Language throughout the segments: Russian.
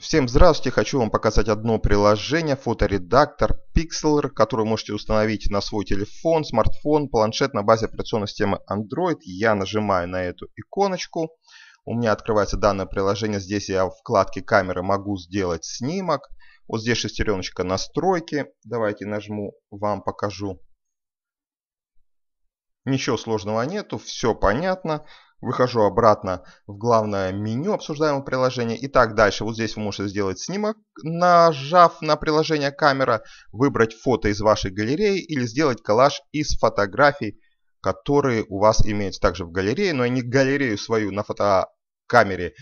Всем здравствуйте, хочу вам показать одно приложение, фоторедактор Pixlr, который можете установить на свой телефон, смартфон, планшет на базе операционной системы Android. Я нажимаю на эту иконочку, у меня открывается данное приложение, здесь я в вкладке камеры могу сделать снимок. Вот здесь шестереночка настройки, давайте нажму, вам покажу. Ничего сложного нету, все понятно. Выхожу обратно в главное меню обсуждаемого приложения. И так дальше. Вот здесь вы можете сделать снимок, нажав на приложение камера, выбрать фото из вашей галереи или сделать коллаж из фотографий, которые у вас имеются также в галерее. Но я не галерею свою на фотокамере,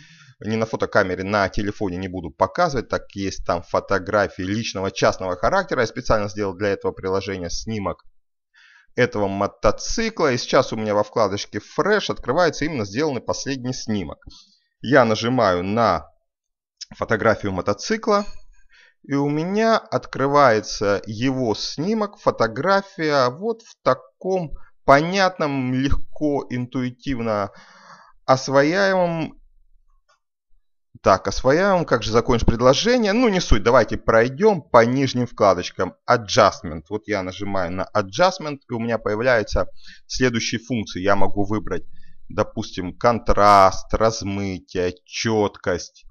не на фотокамере, на телефоне не буду показывать. Так есть там фотографии личного частного характера. Я специально сделал для этого приложения снимок этого мотоцикла. И сейчас у меня во вкладочке Fresh открывается именно сделанный последний снимок. Я нажимаю на фотографию мотоцикла. И у меня открывается его снимок, фотография вот в таком понятном, легко, интуитивно освояемом так, осваиваем, как же закончить предложение? Ну, не суть, давайте пройдем по нижним вкладочкам. Adjustment. Вот я нажимаю на Adjustment, и у меня появляются следующие функции. Я могу выбрать, допустим, контраст, размытие, четкость,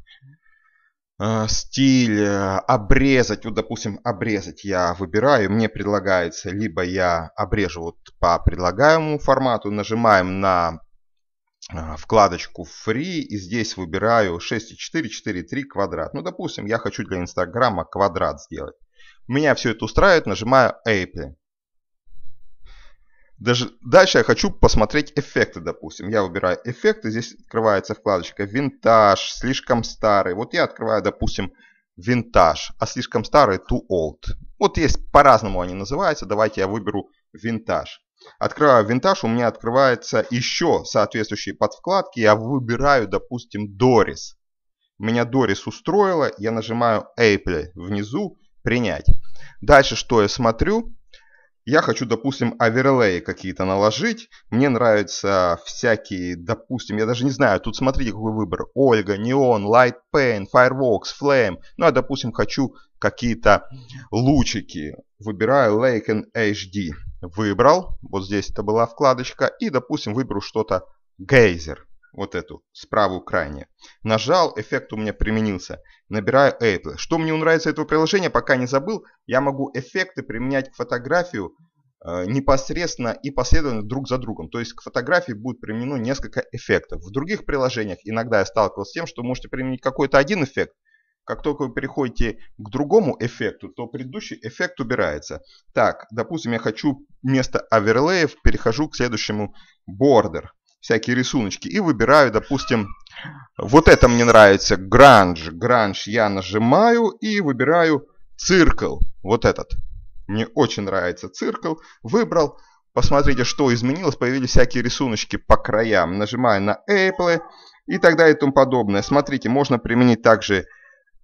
э, стиль, э, обрезать. Вот, допустим, обрезать я выбираю. Мне предлагается, либо я обрежу вот по предлагаемому формату, нажимаем на а, вкладочку Free и здесь выбираю 6,4,4,3 квадрат. Ну, допустим, я хочу для Инстаграма квадрат сделать. Меня все это устраивает, нажимаю Apply. Даже, дальше я хочу посмотреть эффекты, допустим. Я выбираю эффекты, здесь открывается вкладочка «Винтаж», «Слишком старый». Вот я открываю, допустим, «Винтаж», а «Слишком старый» – «Too old». Вот есть, по-разному они называются. Давайте я выберу «Винтаж». Открываю винтаж, у меня открывается еще соответствующие подвкладки. Я выбираю, допустим, Дорис. Меня Дорис устроила, я нажимаю Apple внизу, принять. Дальше что я смотрю? Я хочу, допустим, оверлей какие-то наложить. Мне нравятся всякие, допустим, я даже не знаю, тут смотрите какой выбор. Ольга, Neon, Light Pain, Fireworks, Flame. Ну, я, допустим, хочу какие-то лучики. Выбираю Lake HD. Выбрал, вот здесь это была вкладочка, и, допустим, выберу что-то гейзер, вот эту, справу крайне. Нажал, эффект у меня применился. Набираю Apple. Что мне нравится этого приложения, пока не забыл, я могу эффекты применять к фотографию э, непосредственно и последовательно друг за другом. То есть к фотографии будет применено несколько эффектов. В других приложениях иногда я сталкивался с тем, что можете применить какой-то один эффект, как только вы переходите к другому эффекту, то предыдущий эффект убирается. Так, допустим, я хочу вместо оверлеев перехожу к следующему border. Всякие рисуночки. И выбираю, допустим, вот это мне нравится, гранж. Гранж я нажимаю и выбираю циркл. Вот этот. Мне очень нравится циркл. Выбрал. Посмотрите, что изменилось. Появились всякие рисуночки по краям. Нажимаю на Apple и так далее и тому подобное. Смотрите, можно применить также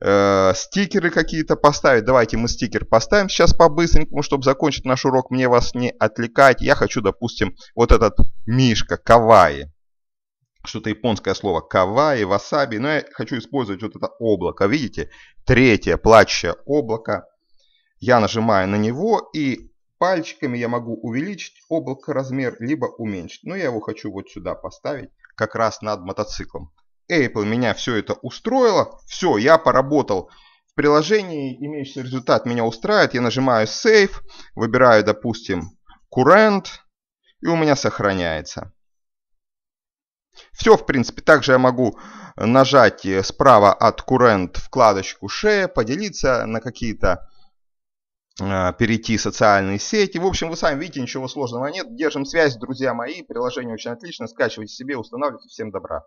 э, стикеры какие-то поставить. Давайте мы стикер поставим сейчас по-быстренькому, чтобы закончить наш урок, мне вас не отвлекать. Я хочу, допустим, вот этот мишка, каваи. Что-то японское слово каваи, васаби. Но я хочу использовать вот это облако. Видите? Третье плачущее облако. Я нажимаю на него и пальчиками я могу увеличить облако размер, либо уменьшить. Но я его хочу вот сюда поставить, как раз над мотоциклом. Apple меня все это устроило, все, я поработал. В приложении имеющийся результат меня устраивает, я нажимаю Save, выбираю, допустим, Current, и у меня сохраняется. Все, в принципе, также я могу нажать э, справа от Current вкладочку Share, поделиться на какие-то э, перейти в социальные сети. В общем, вы сами видите, ничего сложного нет. Держим связь, друзья мои. Приложение очень отлично. Скачивайте себе, устанавливайте. Всем добра.